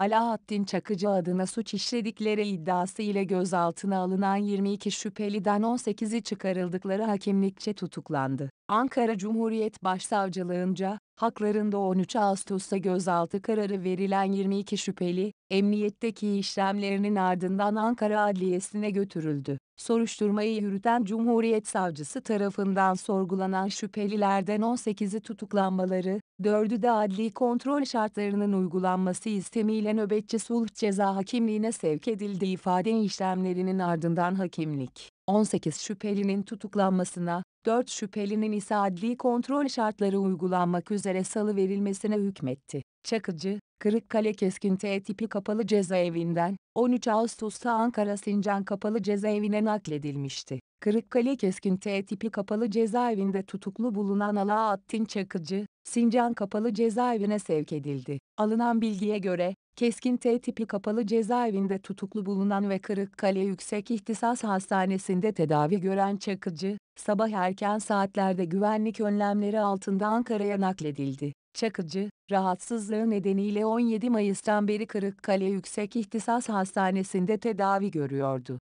Alaaddin Çakıcı adına suç işledikleri iddiası ile gözaltına alınan 22 şüpheliden 18'i çıkarıldıkları hakimlikçe tutuklandı. Ankara Cumhuriyet Başsavcılığınca, haklarında 13 Ağustos'ta gözaltı kararı verilen 22 şüpheli, emniyetteki işlemlerinin ardından Ankara Adliyesi'ne götürüldü. Soruşturmayı yürüten Cumhuriyet Savcısı tarafından sorgulanan şüphelilerden 18'i tutuklanmaları, 4'ü de adli kontrol şartlarının uygulanması istemiyle nöbetçi sulh ceza hakimliğine sevk edildi ifade işlemlerinin ardından hakimlik. 18 şüphelinin tutuklanmasına, 4 şüphelinin ise adli kontrol şartları uygulanmak üzere salı verilmesine hükmetti. Çakıcı, Kırıkkale Keskin T tipi kapalı cezaevinden 13 Ağustos'ta Ankara Sincan kapalı cezaevine nakledilmişti. Kırıkkale Keskin T tipi kapalı cezaevinde tutuklu bulunan Alaaddin Çakıcı, Sincan kapalı cezaevine sevk edildi. Alınan bilgiye göre, Keskin T tipi kapalı cezaevinde tutuklu bulunan ve Kırıkkale Yüksek İhtisas Hastanesi'nde tedavi gören Çakıcı, sabah erken saatlerde güvenlik önlemleri altında Ankara'ya nakledildi. Çakıcı, rahatsızlığı nedeniyle 17 Mayıs'tan beri Kırıkkale Yüksek İhtisas Hastanesi'nde tedavi görüyordu.